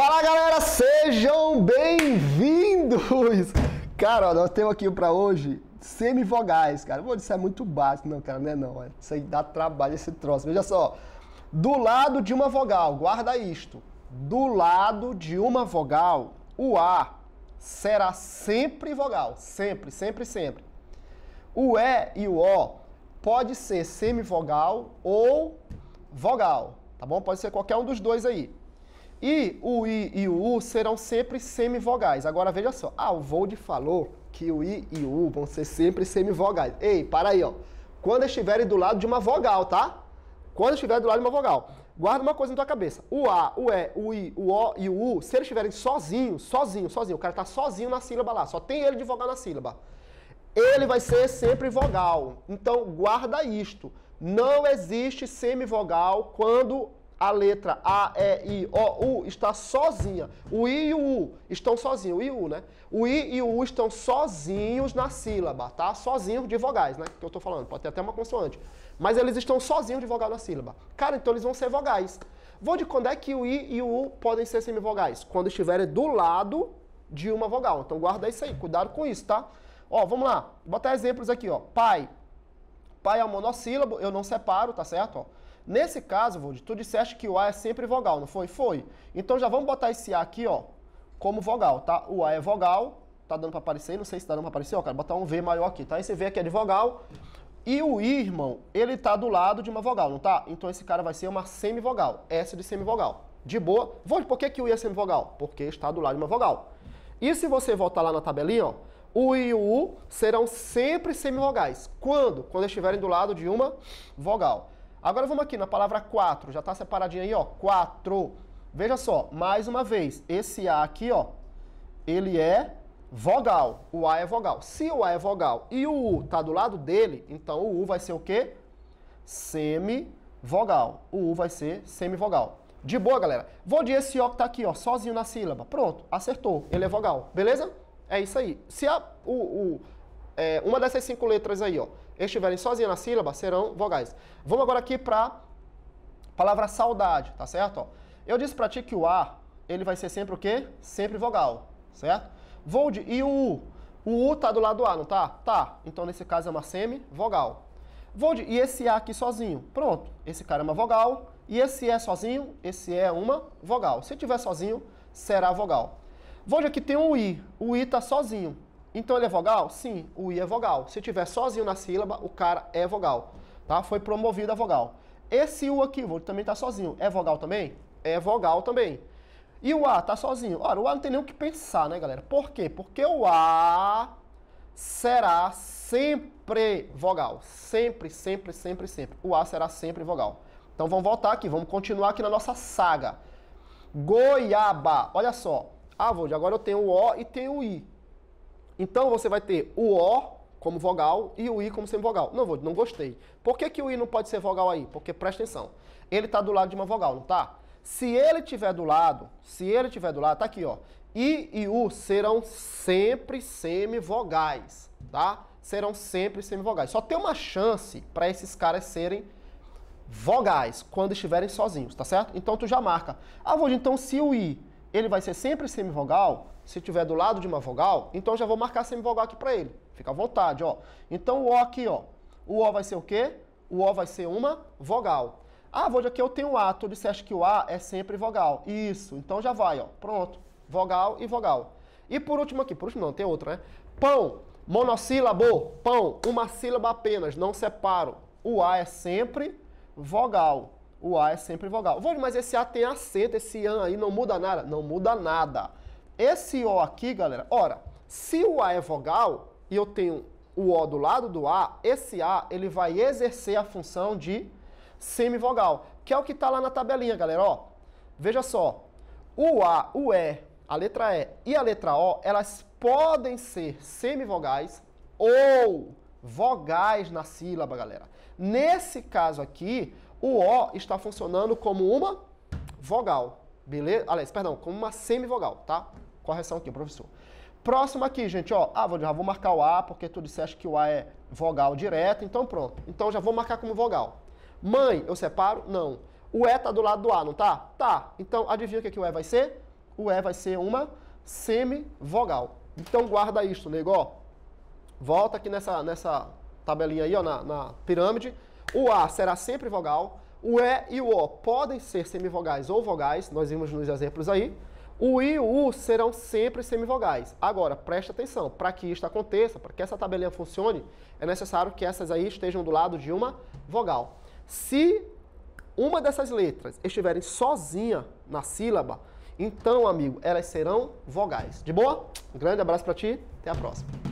Fala galera, sejam bem-vindos! Cara, ó, nós temos aqui para hoje semivogais, cara. Vou isso é muito básico, não, cara, não é não. É. Isso aí dá trabalho esse troço. Veja só, do lado de uma vogal, guarda isto. Do lado de uma vogal, o A será sempre vogal. Sempre, sempre, sempre. O E e o O pode ser semivogal ou vogal, tá bom? Pode ser qualquer um dos dois aí. E o I e o U serão sempre semivogais. Agora veja só, ah, o Vold falou que o I e o U vão ser sempre semivogais. Ei, para aí, ó. Quando estiverem do lado de uma vogal, tá? Quando estiverem do lado de uma vogal. Guarda uma coisa na tua cabeça. O A, o E, o I, o O e o U, se eles estiverem sozinhos, sozinho, sozinho, o cara tá sozinho na sílaba lá, só tem ele de vogal na sílaba. Ele vai ser sempre vogal. Então guarda isto. Não existe semivogal quando a letra A, E, I, O, U está sozinha. O I e o U estão sozinhos. O I e o U, né? O I e o U estão sozinhos na sílaba, tá? Sozinhos de vogais, né? Que eu tô falando. Pode ter até uma consoante. Mas eles estão sozinhos de vogal na sílaba. Cara, então eles vão ser vogais. Vou de quando é que o I e o U podem ser semivogais? Quando estiverem do lado de uma vogal. Então guarda isso aí. Cuidado com isso, tá? Ó, vamos lá. Vou botar exemplos aqui, ó. Pai. Pai é um monossílabo. Eu não separo, tá certo? Ó. Nesse caso, Wood, tu disseste que o A é sempre vogal, não foi? Foi. Então já vamos botar esse A aqui, ó, como vogal, tá? O A é vogal, tá dando para aparecer, não sei se tá dando para aparecer, ó, cara, botar um V maior aqui, tá? Esse V aqui é de vogal. E o I, irmão, ele tá do lado de uma vogal, não tá? Então esse cara vai ser uma semivogal, S de semivogal. De boa. Wood, por que, que o I é semivogal? Porque está do lado de uma vogal. E se você voltar lá na tabelinha, ó, o I e o U serão sempre semivogais. Quando? Quando estiverem do lado de uma vogal. Agora vamos aqui na palavra 4, já está separadinho aí, ó, 4. Veja só, mais uma vez, esse A aqui, ó, ele é vogal, o A é vogal. Se o A é vogal e o U está do lado dele, então o U vai ser o quê? Semivogal. O U vai ser semivogal. De boa, galera. Vou de esse O que está aqui, ó, sozinho na sílaba. Pronto, acertou, ele é vogal, beleza? É isso aí. Se a, o, o é, uma dessas cinco letras aí, ó, estiverem sozinhas na sílaba, serão vogais. Vamos agora aqui para a palavra saudade, tá certo? Ó, eu disse para ti que o A, ele vai ser sempre o quê? Sempre vogal, certo? Vou de, e o U? O U tá do lado do A, não tá? Tá. Então, nesse caso, é uma semivogal. Vou de, e esse A aqui sozinho? Pronto. Esse cara é uma vogal. E esse é sozinho? Esse é uma vogal. Se tiver sozinho, será vogal. Vou de aqui tem um I. O I tá sozinho. Então ele é vogal? Sim, o i é vogal. Se tiver sozinho na sílaba, o cara é vogal. Tá? Foi promovido a vogal. Esse u aqui, vou também tá sozinho. É vogal também? É vogal também. E o a tá sozinho. Ora, o a não tem nem o que pensar, né, galera? Por quê? Porque o a será sempre vogal. Sempre, sempre, sempre, sempre. O a será sempre vogal. Então vamos voltar aqui, vamos continuar aqui na nossa saga. Goiaba. Olha só. Ah, vou, agora eu tenho o O e tenho o I. Então você vai ter o O como vogal e o I como semivogal. Não vou, não gostei. Por que, que o I não pode ser vogal aí? Porque presta atenção. Ele está do lado de uma vogal, não tá? Se ele tiver do lado, se ele tiver do lado, tá aqui, ó. I e U serão sempre semivogais, tá? Serão sempre semivogais. Só tem uma chance para esses caras serem vogais quando estiverem sozinhos, tá certo? Então tu já marca. Ah, vou então se o I, ele vai ser sempre semivogal, se tiver do lado de uma vogal, então já vou marcar semivogal aqui para ele. Fica à vontade, ó. Então o O aqui, ó. O O vai ser o quê? O O vai ser uma vogal. Ah, vou aqui eu tenho A. Tu disseste que o A é sempre vogal. Isso. Então já vai, ó. Pronto. Vogal e vogal. E por último aqui, por último não, tem outro, né? Pão, monossílabo, pão, uma sílaba apenas, não separo. O A é sempre vogal. O A é sempre vogal. Vou, mas esse A tem acento, esse AN aí não muda nada. Não muda nada. Esse O aqui, galera, ora, se o A é vogal e eu tenho o O do lado do A, esse A ele vai exercer a função de semivogal, que é o que está lá na tabelinha, galera. Ó, veja só, o A, o E, a letra E e a letra O, elas podem ser semivogais ou vogais na sílaba, galera. Nesse caso aqui, o O está funcionando como uma vogal, beleza? Aliás, perdão, como uma semivogal, tá? correção aqui, professor. Próximo aqui, gente, ó. Ah, vou, já vou marcar o A, porque tu disseste que o A é vogal direta, então pronto. Então já vou marcar como vogal. Mãe, eu separo? Não. O E tá do lado do A, não tá? Tá. Então adivinha o que, que o E vai ser? O E vai ser uma semivogal. Então guarda isso nego, ó. Volta aqui nessa, nessa tabelinha aí, ó, na, na pirâmide. O A será sempre vogal. O E e o O podem ser semivogais ou vogais, nós vimos nos exemplos aí. O i e o u serão sempre semivogais. Agora, preste atenção, para que isto aconteça, para que essa tabelinha funcione, é necessário que essas aí estejam do lado de uma vogal. Se uma dessas letras estiverem sozinha na sílaba, então, amigo, elas serão vogais. De boa? Um grande abraço para ti, até a próxima.